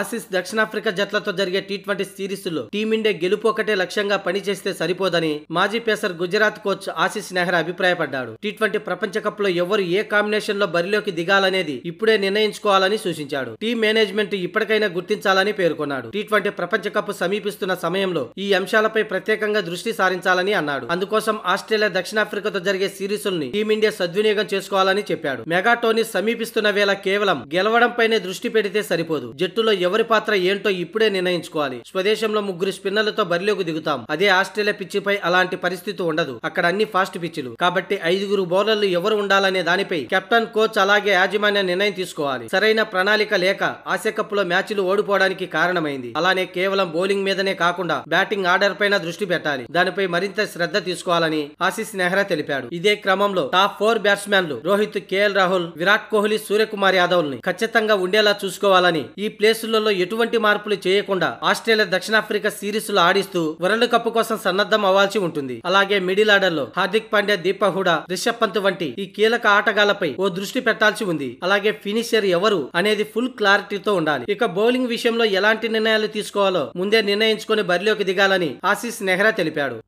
ఆసిస్ దక్షిణాఫ్రికా జట్లతో జరిగే T twenty సిరీస్లో టీమిండియా గెలుపు ఒకటే లక్ష్యంగా పనిచేస్తే సరిపోదని మాజీ పేసర్ గుజరాత్ కోచ్ ఆశీస్ నెహ్రా అభిప్రాయపడ్డాడు టీ ట్వంటీ ప్రపంచ కప్ లో ఎవరు ఏ కాంబినేషన్ లో బరిలోకి దిగాలనేది ఇప్పుడే నిర్ణయించుకోవాలని సూచించాడు టీ మేనేజ్మెంట్ ఇప్పటికైనా గుర్తించాలని పేర్కొన్నాడు టీ ట్వంటీ ప్రపంచ కప్ సమీపిస్తున్న సమయంలో ఈ అంశాలపై ప్రత్యేకంగా దృష్టి సారించాలని అన్నాడు అందుకోసం ఆస్ట్రేలియా దక్షిణాఫ్రికాతో జరిగే సిరీసుల్ని టీమిండియా సద్వినియోగం చేసుకోవాలని చెప్పాడు మెగా టోర్నీ సమీపిస్తున్న వేళ కేవలం గెలవడంపైనే దృష్టి పెడితే సరిపోదు జట్టులో ఎవరి పాత్ర ఏంటో ఇప్పుడే నిర్ణయించుకోవాలి స్వదేశంలో ముగ్గురు స్పిన్నర్లతో బరిలోకి దిగుతాం అదే ఆస్ట్రేలియా పిచ్చిపై అలాంటి పరిస్థితి ఉండదు అక్కడ అన్ని ఫాస్ట్ పిచ్చులు కాబట్టి ఐదుగురు బౌలర్లు ఎవరు ఉండాలనే దానిపై కెప్టెన్ కోచ్ అలాగే యాజమాన్య నిర్ణయం తీసుకోవాలి సరైన ప్రణాళిక లేక ఆసియా కప్ లో మ్యాచ్లు ఓడిపోవడానికి కారణమైంది అలానే కేవలం బౌలింగ్ మీదనే కాకుండా బ్యాటింగ్ ఆర్డర్ పైన దృష్టి పెట్టాలి దానిపై మరింత శ్రద్ధ తీసుకోవాలని ఆశీస్ నెహ్రా తెలిపాడు ఇదే క్రమంలో టాప్ ఫోర్ బ్యాట్స్మెన్లు రోహిత్ కేఎల్ రాహుల్ విరాట్ కోహ్లీ సూర్యకుమార్ యాదవ్ ని ఖచ్చితంగా ఉండేలా చూసుకోవాలని ఈ ప్లేస్ షెడ్యూళ్లలో ఎటువంటి మార్పులు చేయకుండా ఆస్ట్రేలియా దక్షిణాఫ్రికా లో ఆడిస్తూ వరల్డ్ కప్ కోసం సన్నద్ధం అవ్వాల్సి ఉంటుంది అలాగే మిడిల్ లో హార్దిక్ పాండ్యా దీప హుడా రిషబ్ పంత్ వంటి ఈ కీలక ఆటగాళ్లపై ఓ దృష్టి పెట్టాల్సి ఉంది అలాగే ఫినిషర్ ఎవరు అనేది ఫుల్ క్లారిటీతో ఉండాలి ఇక బౌలింగ్ విషయంలో ఎలాంటి నిర్ణయాలు తీసుకోవాలో ముందే నిర్ణయించుకుని బరిలోకి దిగాలని ఆశీస్ నెహ్రా తెలిపాడు